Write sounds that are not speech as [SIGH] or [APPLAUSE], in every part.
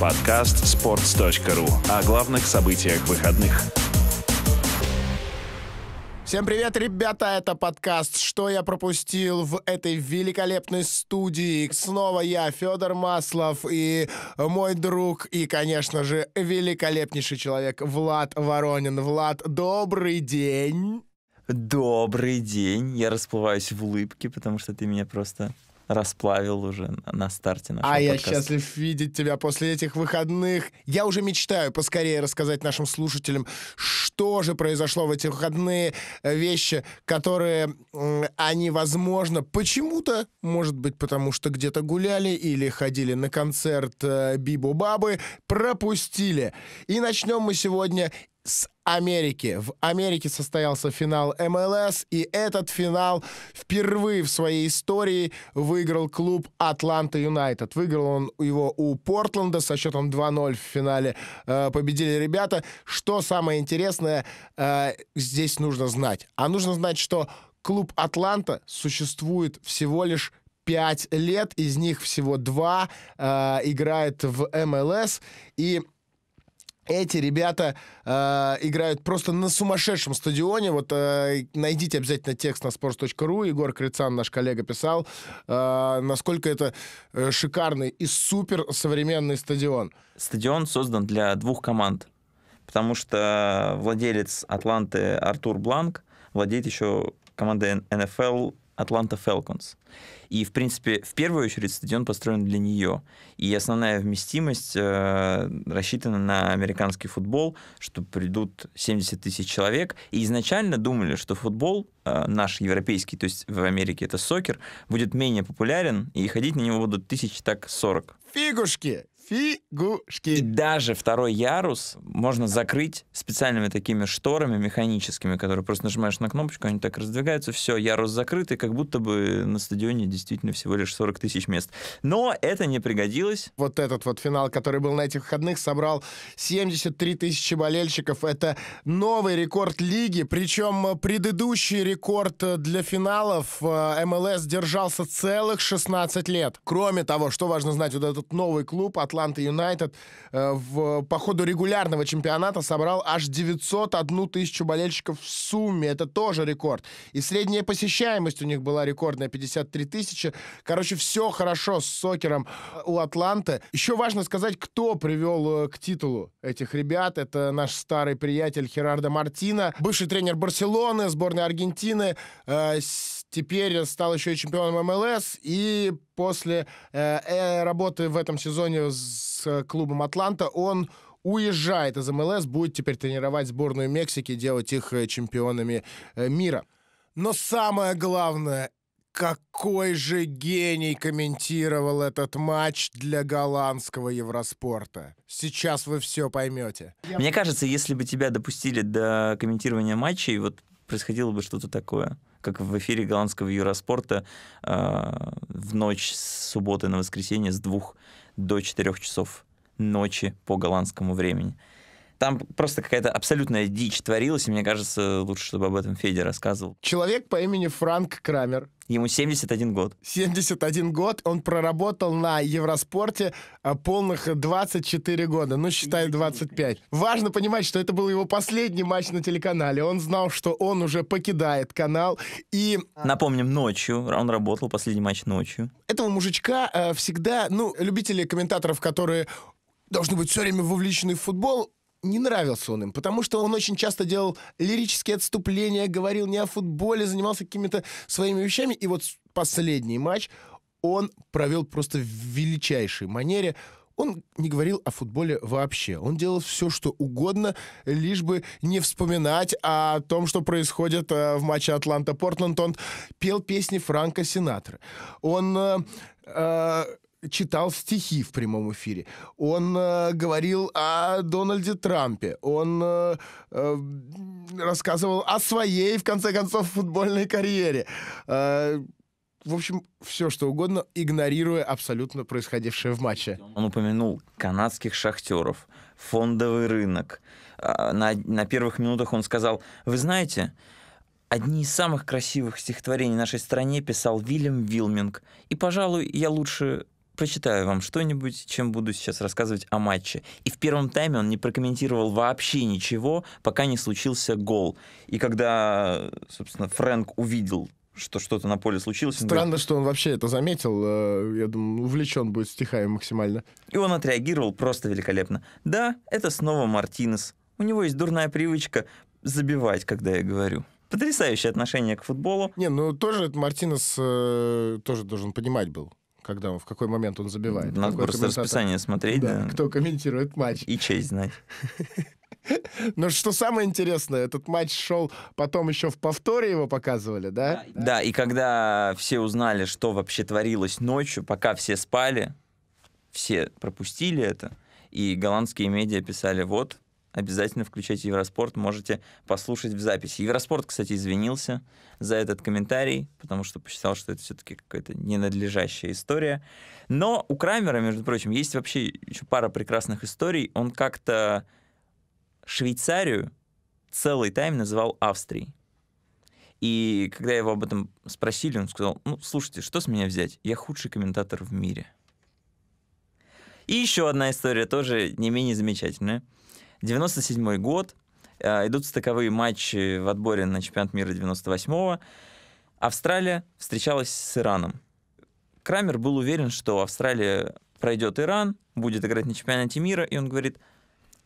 Подкаст sports.ru о главных событиях выходных. Всем привет, ребята! Это подкаст «Что я пропустил» в этой великолепной студии. Снова я, Федор Маслов, и мой друг, и, конечно же, великолепнейший человек Влад Воронин. Влад, добрый день! Добрый день! Я расплываюсь в улыбке, потому что ты меня просто расплавил уже на старте нашего А подкаста. я счастлив видеть тебя после этих выходных. Я уже мечтаю поскорее рассказать нашим слушателям, что же произошло в эти выходные, э, вещи, которые они, возможно, почему-то, может быть, потому что где-то гуляли или ходили на концерт э, Бибу Бабы, пропустили. И начнем мы сегодня с Америки. В Америке состоялся финал МЛС, и этот финал впервые в своей истории выиграл клуб Атланта Юнайтед. Выиграл он его у Портленда со счетом 2-0 в финале. Э, победили ребята. Что самое интересное э, здесь нужно знать? А нужно знать, что клуб Атланта существует всего лишь пять лет, из них всего два э, играет в МЛС, и эти ребята э, играют просто на сумасшедшем стадионе. Вот э, найдите обязательно текст на sports.ru. Егор Крицан, наш коллега, писал, э, насколько это э, шикарный и супер современный стадион. Стадион создан для двух команд. Потому что владелец Атланты Артур Бланк владеет еще командой НФЛ Атланта Фелконс. И, в принципе, в первую очередь стадион построен для нее. И основная вместимость э, рассчитана на американский футбол, что придут 70 тысяч человек. И изначально думали, что футбол э, наш европейский, то есть в Америке это сокер, будет менее популярен, и ходить на него будут тысячи так 40. Фигушки! фигушки. И даже второй ярус можно закрыть специальными такими шторами механическими, которые просто нажимаешь на кнопочку, они так раздвигаются, все, ярус закрытый, как будто бы на стадионе действительно всего лишь 40 тысяч мест. Но это не пригодилось. Вот этот вот финал, который был на этих выходных, собрал 73 тысячи болельщиков. Это новый рекорд лиги, причем предыдущий рекорд для финалов э, МЛС держался целых 16 лет. Кроме того, что важно знать, вот этот новый клуб, от Атланта Юнайтед э, в, по ходу регулярного чемпионата собрал аж 901 тысячу болельщиков в сумме. Это тоже рекорд. И средняя посещаемость у них была рекордная, 53 тысячи. Короче, все хорошо с сокером э, у Атланты. Еще важно сказать, кто привел э, к титулу этих ребят. Это наш старый приятель Херардо Мартина, бывший тренер Барселоны, сборной Аргентины. Теперь стал еще и чемпионом МЛС и после э, э, работы в этом сезоне с клубом Атланта он уезжает из МЛС, будет теперь тренировать сборную Мексики, делать их э, чемпионами э, мира. Но самое главное, какой же гений комментировал этот матч для голландского Евроспорта. Сейчас вы все поймете. Мне кажется, если бы тебя допустили до комментирования матчей, вот происходило бы что-то такое как в эфире голландского Юроспорта э, в ночь с субботы на воскресенье с двух до четырех часов ночи по голландскому времени. Там просто какая-то абсолютная дичь творилась, и мне кажется, лучше, чтобы об этом Федя рассказывал. Человек по имени Франк Крамер. Ему 71 год. 71 год. Он проработал на Евроспорте а, полных 24 года. Ну, считай, 25. Важно понимать, что это был его последний матч на телеканале. Он знал, что он уже покидает канал. И... А, Напомним, ночью. Он работал последний матч ночью. Этого мужичка э, всегда... Ну, любители комментаторов, которые должны быть все время вовлечены в футбол, не нравился он им, потому что он очень часто делал лирические отступления, говорил не о футболе, занимался какими-то своими вещами. И вот последний матч он провел просто в величайшей манере. Он не говорил о футболе вообще. Он делал все, что угодно, лишь бы не вспоминать о том, что происходит э, в матче Атланта-Портленд. Он пел песни Франка Синатра. Он э, э читал стихи в прямом эфире, он э, говорил о Дональде Трампе, он э, э рассказывал о своей, в конце концов, футбольной карьере. Э, в общем, все что угодно, игнорируя абсолютно происходившее в матче. Он упомянул канадских шахтеров, фондовый рынок. А, на, на первых минутах он сказал, вы знаете, одни из самых красивых стихотворений нашей стране писал Вильям Вилминг, и, пожалуй, я лучше прочитаю вам что-нибудь, чем буду сейчас рассказывать о матче. И в первом тайме он не прокомментировал вообще ничего, пока не случился гол. И когда, собственно, Фрэнк увидел что что-то на поле случилось. Странно, говорит, что он вообще это заметил. Э, я думаю, увлечен будет стихами максимально. И он отреагировал просто великолепно. Да, это снова Мартинес. У него есть дурная привычка забивать, когда я говорю потрясающее отношение к футболу. Не, ну тоже Мартинес э, тоже должен понимать был когда он, в какой момент он забивает. Надо просто расписание смотреть. Да, да. Кто комментирует матч. И честь знать. [LAUGHS] Но что самое интересное, этот матч шел потом еще в повторе его показывали, да? да? Да, и когда все узнали, что вообще творилось ночью, пока все спали, все пропустили это, и голландские медиа писали, вот, обязательно включайте Евроспорт, можете послушать в записи. Евроспорт, кстати, извинился за этот комментарий, потому что посчитал, что это все-таки какая-то ненадлежащая история. Но у Крамера, между прочим, есть вообще еще пара прекрасных историй. Он как-то Швейцарию целый тайм называл Австрией. И когда его об этом спросили, он сказал, ну, слушайте, что с меня взять? Я худший комментатор в мире. И еще одна история, тоже не менее замечательная. 97 год, э, идут стыковые матчи в отборе на чемпионат мира 98-го. Австралия встречалась с Ираном. Крамер был уверен, что Австралия пройдет Иран, будет играть на чемпионате мира, и он говорит,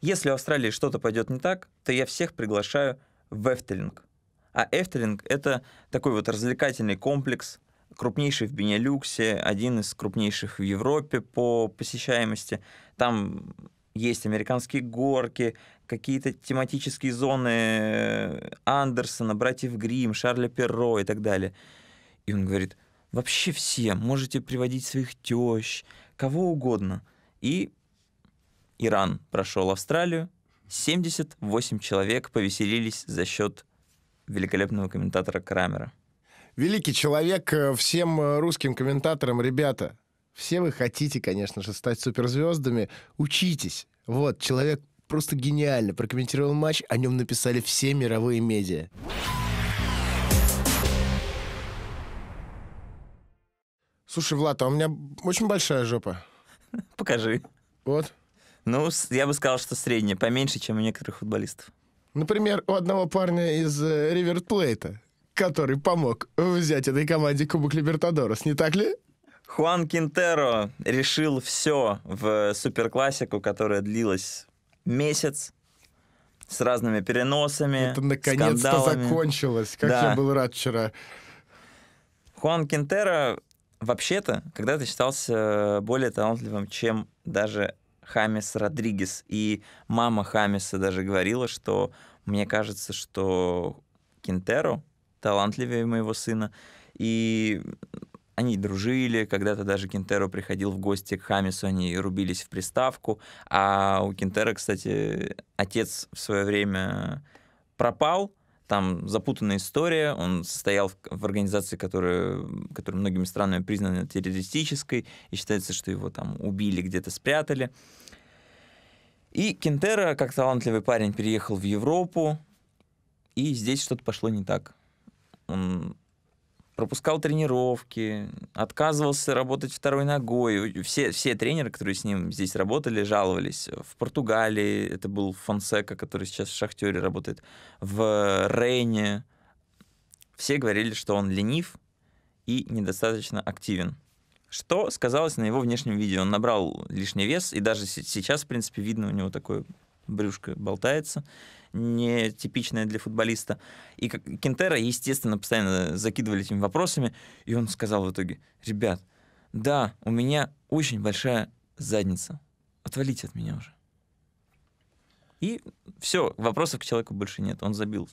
если в Австралии что-то пойдет не так, то я всех приглашаю в эфтелинг. А эфтелинг — это такой вот развлекательный комплекс, крупнейший в Бенелюксе, один из крупнейших в Европе по посещаемости. Там есть американские горки, какие-то тематические зоны э, Андерсона, братьев Грим, Шарля Перро и так далее. И он говорит, вообще все, можете приводить своих тещ, кого угодно. И Иран прошел Австралию, 78 человек повеселились за счет великолепного комментатора Крамера. Великий человек э, всем э, русским комментаторам, ребята, все вы хотите, конечно же, стать суперзвездами. Учитесь. Вот, человек просто гениально прокомментировал матч, о нем написали все мировые медиа. Слушай, Влад, а у меня очень большая жопа. Покажи. Вот. Ну, я бы сказал, что средняя, поменьше, чем у некоторых футболистов. Например, у одного парня из э, Риверплейта, который помог взять этой команде Кубок Либертадорос, не так ли? Хуан Кинтеро решил все в суперклассику, которая длилась месяц с разными переносами. Это наконец-то закончилось. Как да. я был рад вчера. Хуан Кинтеро вообще-то когда-то считался э, более талантливым, чем даже Хамис Родригес. И мама Хамиса даже говорила, что мне кажется, что Кинтеро талантливее моего сына. И они дружили, когда-то даже Кентеро приходил в гости к Хамису, они рубились в приставку. А у Кентера, кстати, отец в свое время пропал, там запутанная история, он состоял в, в организации, которая, которая многими странами признана террористической, и считается, что его там убили, где-то спрятали. И Кентера, как талантливый парень, переехал в Европу, и здесь что-то пошло не так. Он пропускал тренировки, отказывался работать второй ногой. Все, все тренеры, которые с ним здесь работали, жаловались. В Португалии это был Фонсека, который сейчас в «Шахтере» работает. В Рейне все говорили, что он ленив и недостаточно активен. Что сказалось на его внешнем виде? Он набрал лишний вес, и даже сейчас, в принципе, видно у него такое брюшко болтается, не типичное для футболиста. И Кентера, естественно, постоянно закидывали этими вопросами, и он сказал в итоге, ребят, да, у меня очень большая задница, отвалите от меня уже. И все, вопросов к человеку больше нет. Он забил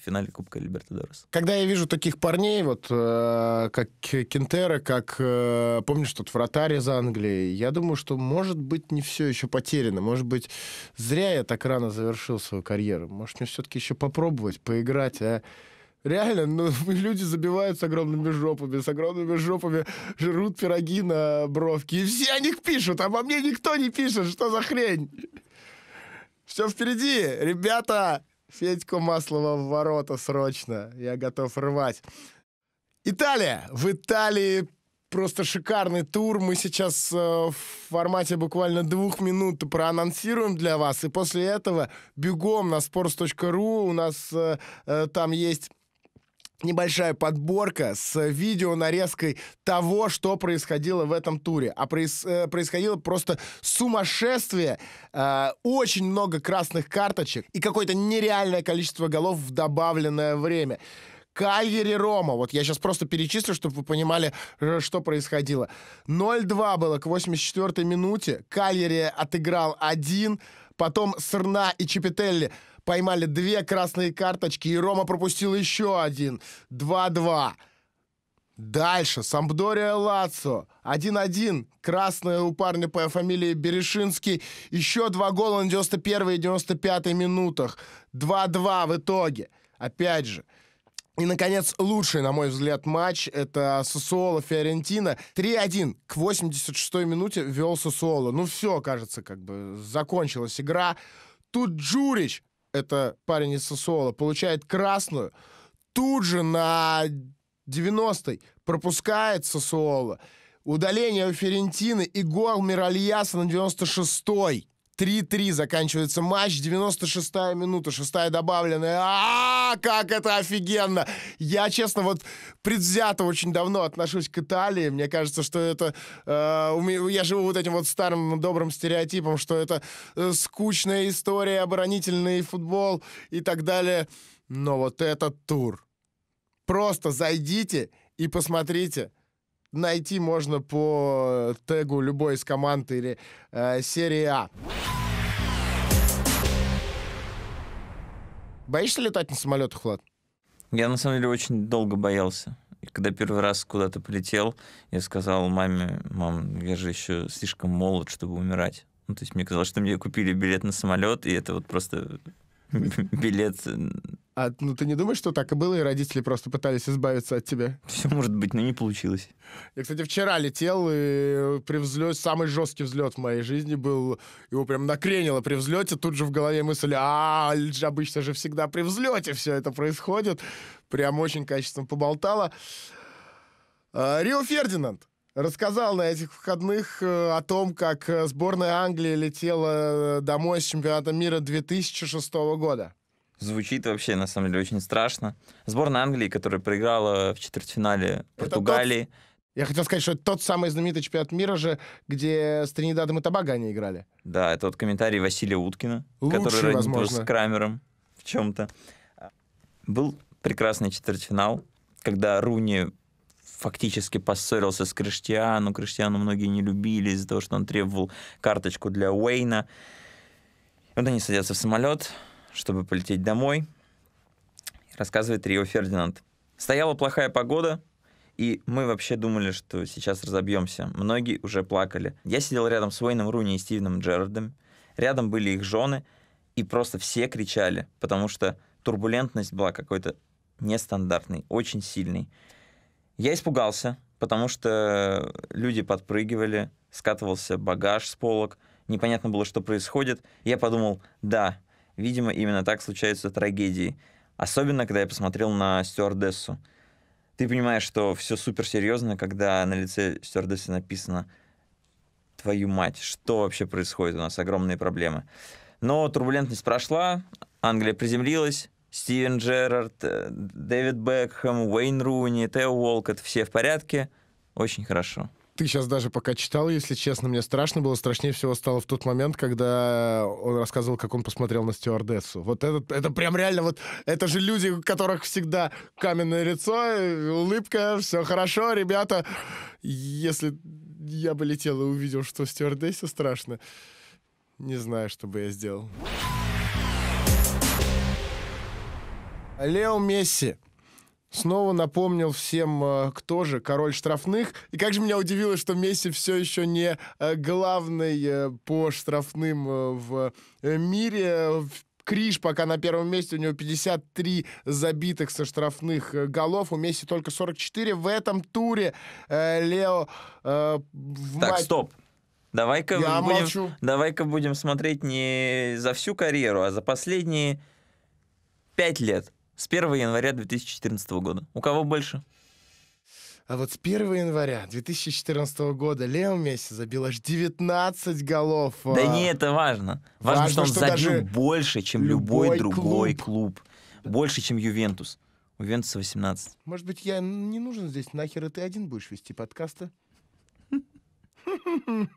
в финале Кубка Либертадорес. Когда я вижу таких парней, вот э, как Кентера, как, э, помнишь, тот вратарь из Англии, я думаю, что, может быть, не все еще потеряно. Может быть, зря я так рано завершил свою карьеру. Может, мне все-таки еще попробовать, поиграть, а? Реально, ну, [LAUGHS] люди забивают с огромными жопами, с огромными жопами жрут пироги на бровке, и все о них пишут, а обо мне никто не пишет, что за хрень? Все впереди, ребята! Федьку Маслова в ворота срочно. Я готов рвать. Италия! В Италии просто шикарный тур. Мы сейчас э, в формате буквально двух минут проанонсируем для вас. И после этого бегом на sports.ru. У нас э, э там есть небольшая подборка с видео нарезкой того, что происходило в этом туре. А проис, э, происходило просто сумасшествие, э, очень много красных карточек и какое-то нереальное количество голов в добавленное время. Кальери Рома. Вот я сейчас просто перечислю, чтобы вы понимали, э, что происходило. 0-2 было к 84-й минуте. Кальери отыграл один. Потом Сырна и Чепетелли поймали две красные карточки, и Рома пропустил еще один. 2-2. Дальше. Сампдория Лацо. 1-1. Красная у парня по фамилии Берешинский. Еще два гола на 91 и 95 минутах. 2-2 в итоге. Опять же. И, наконец, лучший, на мой взгляд, матч — это Сосуоло-Фиорентина. 3-1 к 86-й минуте вел Сосуоло. Ну все, кажется, как бы закончилась игра. Тут Джурич это парень из Сосуола, получает красную, тут же на 90-й пропускает Сосуола. Удаление у Ферентины и гол Миральяса на 96-й. 3-3 заканчивается матч, 96-я минута, 6-я добавленная. А, как это офигенно! Я, честно, вот предвзято очень давно отношусь к Италии. Мне кажется, что это... Э, я живу вот этим вот старым добрым стереотипом, что это э, скучная история, оборонительный футбол и так далее. Но вот этот тур. Просто зайдите и посмотрите найти можно по э, тегу любой из команд или э, серии А. Боишься летать на самолетах, Влад? Я на самом деле очень долго боялся. И когда первый раз куда-то полетел, я сказал маме, мам, я же еще слишком молод, чтобы умирать. Ну, то есть мне казалось, что мне купили билет на самолет, и это вот просто [LAUGHS] билет. А ну ты не думаешь, что так и было, и родители просто пытались избавиться от тебя? Все может быть, но не получилось. Я, кстати, вчера летел, и при взлете самый жесткий взлет в моей жизни был. Его прям накренило при взлете. Тут же в голове мысль, а обычно же всегда при взлете все это происходит. Прям очень качественно поболтала. А, Рио Фердинанд рассказал на этих выходных э, о том, как э, сборная Англии летела э, домой с чемпионата мира 2006 года. Звучит вообще, на самом деле, очень страшно. Сборная Англии, которая проиграла в четвертьфинале Португалии. Тот... Я хотел сказать, что это тот самый знаменитый чемпионат мира же, где с Тринидадом и Тобаго они играли. Да, это вот комментарий Василия Уткина, Лучший, который возможно. с Крамером в чем-то. Был прекрасный четвертьфинал, когда Руни фактически поссорился с Криштиану. Криштиану многие не любили из-за того, что он требовал карточку для Уэйна. И вот они садятся в самолет, чтобы полететь домой. Рассказывает Рио Фердинанд. Стояла плохая погода, и мы вообще думали, что сейчас разобьемся. Многие уже плакали. Я сидел рядом с Уэйном Руни и Стивеном Джерардом. Рядом были их жены, и просто все кричали, потому что турбулентность была какой-то нестандартной, очень сильной. Я испугался, потому что люди подпрыгивали, скатывался багаж с полок, непонятно было, что происходит. Я подумал, да, видимо, именно так случаются трагедии. Особенно, когда я посмотрел на стюардессу. Ты понимаешь, что все суперсерьезно, когда на лице стюардессы написано «Твою мать, что вообще происходит? У нас огромные проблемы». Но турбулентность прошла, Англия приземлилась, Стивен Джерард, э, Дэвид Бекхэм, Уэйн Руни, Тео это все в порядке, очень хорошо. Ты сейчас даже пока читал, если честно, мне страшно было. Страшнее всего стало в тот момент, когда он рассказывал, как он посмотрел на стюардессу. Вот это, это прям реально, вот это же люди, у которых всегда каменное лицо, улыбка, все хорошо, ребята. Если я бы летел и увидел, что стюардессе страшно, не знаю, что бы я сделал. Лео Месси снова напомнил всем, э, кто же король штрафных. И как же меня удивило, что Месси все еще не э, главный э, по штрафным в мире. Криш пока на первом месте, у него 53 забитых со штрафных голов, у Месси только 44. В этом туре Лео... Э, в так, матч... стоп. Давай-ка будем, давай будем смотреть не за всю карьеру, а за последние пять лет. С 1 января 2014 года. У кого больше? А вот с 1 января 2014 года Лео Месси забил аж 19 голов. А. Да а... не, это важно. Важно, важно что он что забил больше, чем любой, любой другой клуб. клуб. Больше, чем Ювентус. У Ювентуса 18. Может быть, я не нужен здесь, нахер и ты один будешь вести подкасты? [LAUGHS]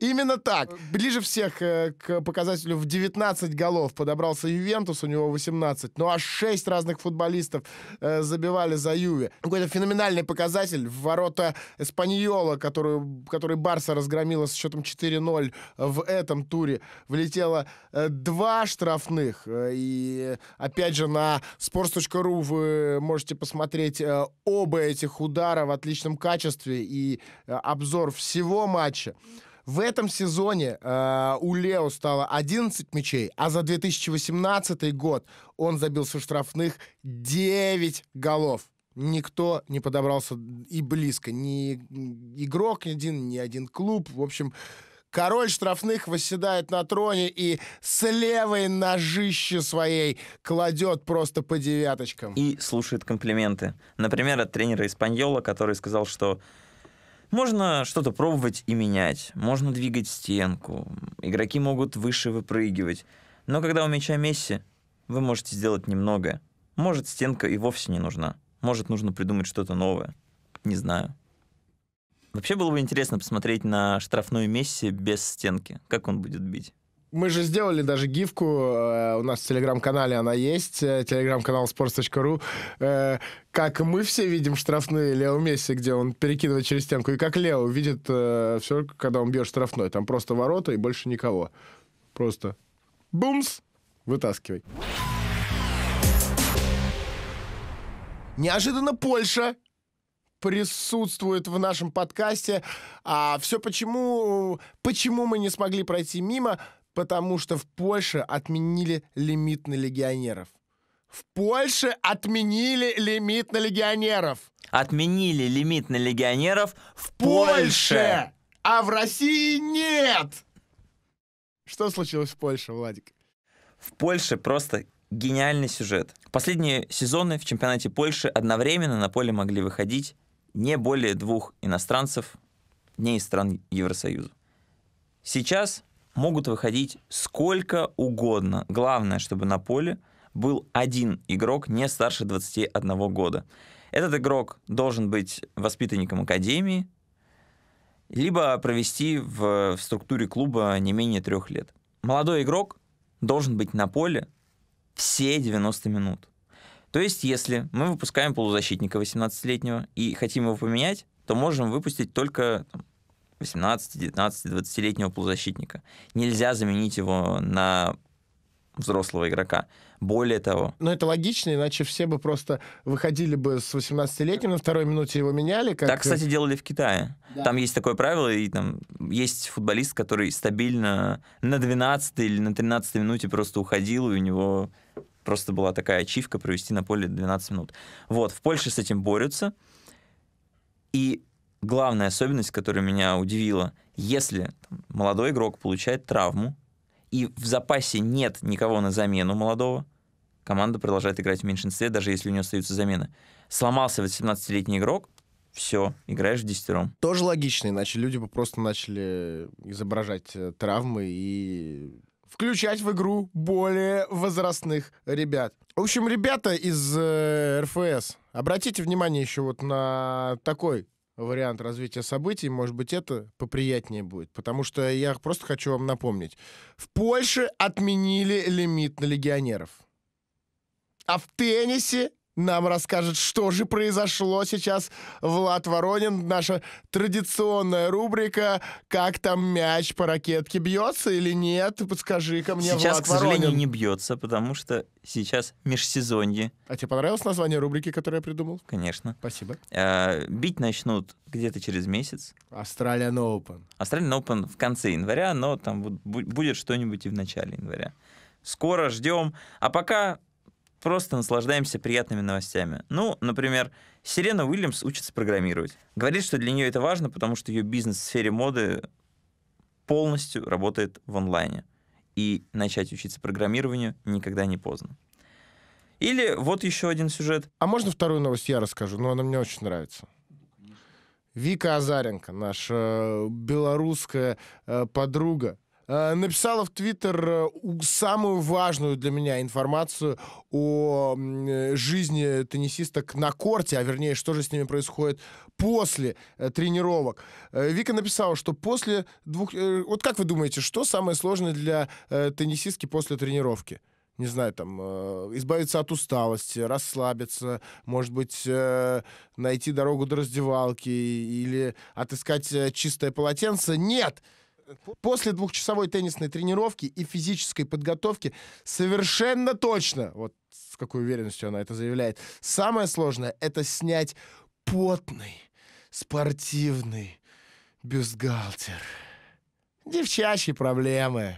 Именно так. Ближе всех э, к показателю в 19 голов подобрался Ювентус, у него 18. Ну а 6 разных футболистов э, забивали за Юве. Какой-то феноменальный показатель. В ворота Эспаньола, которую, который Барса разгромила с счетом 4-0 в этом туре, влетело э, два штрафных. И опять же на sports.ru вы можете посмотреть оба этих удара в отличном качестве и обзор всего матча. В этом сезоне э, у Лео стало 11 мячей, а за 2018 год он забил со штрафных 9 голов. Никто не подобрался и близко. Ни игрок, ни один, ни один клуб. В общем, Король штрафных восседает на троне и с левой ножище своей кладет просто по девяточкам. И слушает комплименты. Например, от тренера Испаньола, который сказал, что можно что-то пробовать и менять, можно двигать стенку, игроки могут выше выпрыгивать. Но когда у мяча Месси, вы можете сделать немного. Может, стенка и вовсе не нужна. Может, нужно придумать что-то новое. Не знаю. Вообще было бы интересно посмотреть на штрафную Месси без стенки. Как он будет бить? мы же сделали даже гифку, э, у нас в телеграм-канале она есть, э, телеграм-канал sports.ru, э, как мы все видим штрафные Лео Месси, где он перекидывает через стенку, и как Лео видит все, когда он бьет штрафной. Там просто ворота и больше никого. Просто бумс, вытаскивай. Неожиданно Польша присутствует в нашем подкасте. А все почему, почему мы не смогли пройти мимо потому что в Польше отменили лимит на легионеров. В Польше отменили лимит на легионеров. Отменили лимит на легионеров в Польше, Польше а в России нет. Что случилось в Польше, Владик? В Польше просто гениальный сюжет. Последние сезоны в чемпионате Польши одновременно на поле могли выходить не более двух иностранцев не из стран Евросоюза. Сейчас могут выходить сколько угодно. Главное, чтобы на поле был один игрок не старше 21 года. Этот игрок должен быть воспитанником академии, либо провести в, в структуре клуба не менее трех лет. Молодой игрок должен быть на поле все 90 минут. То есть, если мы выпускаем полузащитника 18-летнего и хотим его поменять, то можем выпустить только там, 18, 19, 20-летнего полузащитника. Нельзя заменить его на взрослого игрока. Более того... Но это логично, иначе все бы просто выходили бы с 18-летним, на второй минуте его меняли. Как... Так, э, кстати, делали в Китае. Да. Там есть такое правило, и там есть футболист, который стабильно на 12 или на 13 минуте просто уходил, и у него просто была такая ачивка провести на поле 12 минут. Вот, в Польше с этим борются. И главная особенность, которая меня удивила, если молодой игрок получает травму, и в запасе нет никого на замену молодого, команда продолжает играть в меньшинстве, даже если у нее остаются замены. Сломался 18-летний игрок, все, играешь в десятером. Тоже логично, иначе люди бы просто начали изображать э, травмы и включать в игру более возрастных ребят. В общем, ребята из э, РФС, обратите внимание еще вот на такой вариант развития событий, может быть, это поприятнее будет. Потому что я просто хочу вам напомнить. В Польше отменили лимит на легионеров. А в теннисе нам расскажет, что же произошло сейчас Влад Воронин, наша традиционная рубрика «Как там мяч по ракетке бьется или нет?» подскажи ко мне, Сейчас, Влад к сожалению, не бьется, потому что сейчас межсезонье. А тебе понравилось название рубрики, которую я придумал? Конечно. Спасибо. Э, бить начнут где-то через месяц. Australian Open. Australian Open в конце января, но там будет что-нибудь и в начале января. Скоро ждем. А пока просто наслаждаемся приятными новостями. Ну, например, Сирена Уильямс учится программировать. Говорит, что для нее это важно, потому что ее бизнес в сфере моды полностью работает в онлайне. И начать учиться программированию никогда не поздно. Или вот еще один сюжет. А можно вторую новость я расскажу? Ну, она мне очень нравится. Вика Азаренко, наша э, белорусская э, подруга, Э, написала в Твиттер э, самую важную для меня информацию о э, жизни теннисисток на корте, а вернее, что же с ними происходит после тренировок. Вика написала, что после двух... Вот как вы думаете, что самое сложное для теннисистки после тренировки? не знаю, там, избавиться от усталости, расслабиться, может быть, найти дорогу до раздевалки или отыскать чистое полотенце. Нет! После двухчасовой теннисной тренировки и физической подготовки совершенно точно, вот с какой уверенностью она это заявляет, самое сложное — это снять потный, спортивный бюстгальтер. Девчачьи проблемы,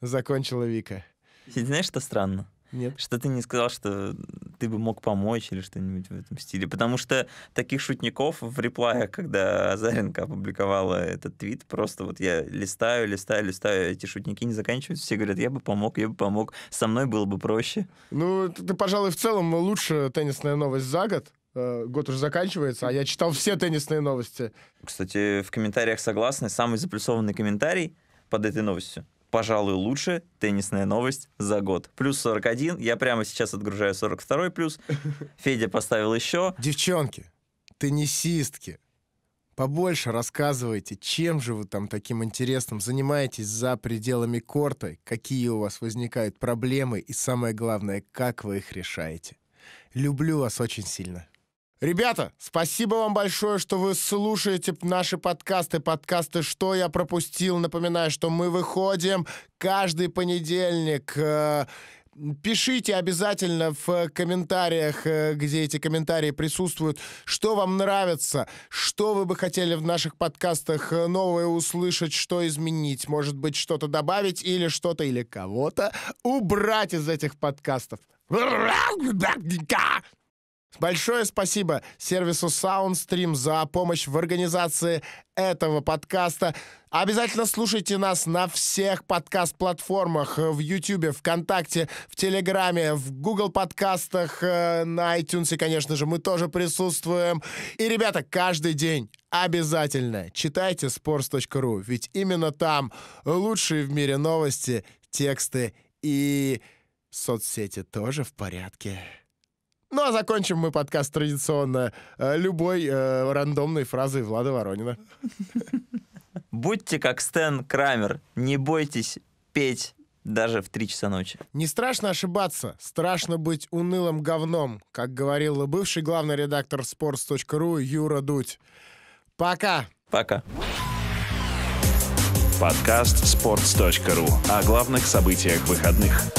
закончила Вика. Знаешь, что странно? Нет. Что ты не сказал, что ты бы мог помочь или что-нибудь в этом стиле. Потому что таких шутников в реплаях, когда Азаренко опубликовала этот твит, просто вот я листаю, листаю, листаю, эти шутники не заканчиваются, все говорят, я бы помог, я бы помог, со мной было бы проще. Ну, ты, пожалуй, в целом лучшая теннисная новость за год, э, год уже заканчивается, а я читал все теннисные новости. Кстати, в комментариях согласны, самый заплюсованный комментарий под этой новостью пожалуй, лучшая теннисная новость за год. Плюс 41. Я прямо сейчас отгружаю 42 плюс. [LAUGHS] Федя поставил еще. Девчонки, теннисистки, побольше рассказывайте, чем же вы там таким интересным занимаетесь за пределами корта, какие у вас возникают проблемы и самое главное, как вы их решаете. Люблю вас очень сильно. Ребята, спасибо вам большое, что вы слушаете наши подкасты, подкасты «Что я пропустил». Напоминаю, что мы выходим каждый понедельник. Э, пишите обязательно в комментариях, э, где эти комментарии присутствуют, что вам нравится, что вы бы хотели в наших подкастах э, новое услышать, что изменить, может быть, что-то добавить или что-то или кого-то убрать из этих подкастов. Большое спасибо сервису SoundStream за помощь в организации этого подкаста. Обязательно слушайте нас на всех подкаст-платформах э, в YouTube, ВКонтакте, в Телеграме, в Google подкастах, э, на iTunes, конечно же, мы тоже присутствуем. И, ребята, каждый день обязательно читайте sports.ru, ведь именно там лучшие в мире новости, тексты и соцсети тоже в порядке. Ну а закончим мы подкаст традиционно э, любой э, рандомной фразой Влада Воронина. [LAUGHS] Будьте как Стэн Крамер, не бойтесь петь даже в 3 часа ночи. Не страшно ошибаться, страшно быть унылым говном, как говорил бывший главный редактор sports.ru Юра Дудь. Пока! Пока. Подкаст sports.ru о главных событиях выходных.